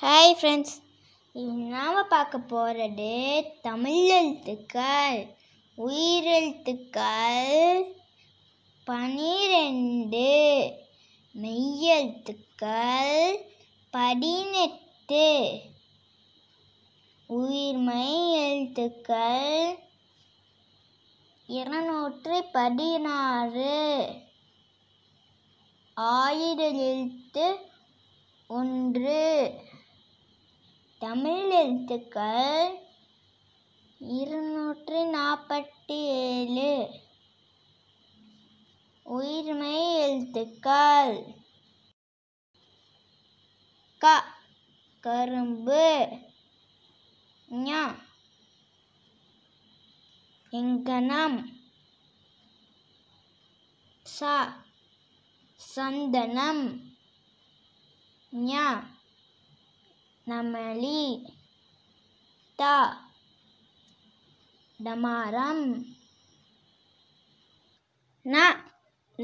hi friends நாம் பார்க்க போகிறது தமிழ் எழுத்துக்கள் உயிரெழுத்துக்கள் பனிரெண்டு மெய்யெழுத்துக்கள் பதினெட்டு உயிர்மை எழுத்துக்கள் இருநூற்றி பதினாறு ஆயிரம் எழுத்து ஒன்று தமிழ் எழுத்துக்கள் இருநூற்றி நாற்பத்தி ஏழு உயிர்மை எழுத்துக்கள் க கரும்பு ஞ இங்கனம் ச சந்தனம் ஞா நமலி த டமாரம் ந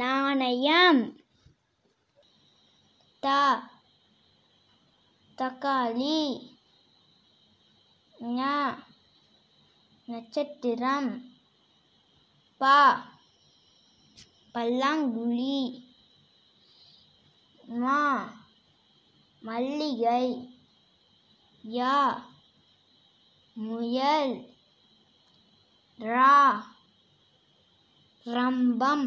நாணயம் த தக்காளி ஞ நட்சத்திரம் ப பல்லாங்குழி மா மல்லிகை யா முயல் ரா ரம்பம்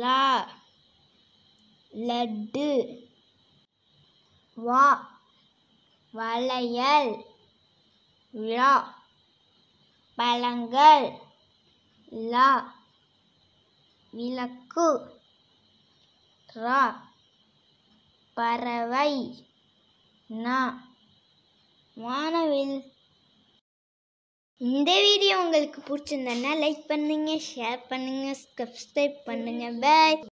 லா லட்டு வா வளையல் விழா பழங்கள் லா விளக்கு ரா பறவை நா வானவில் இந்த வீடியோ உங்களுக்கு பிடிச்சிருந்தேன்னா லைக் பண்ணுங்கள் ஷேர் பண்ணுங்கள் சப்ஸ்கிரைப் பண்ணுங்கள் பாய்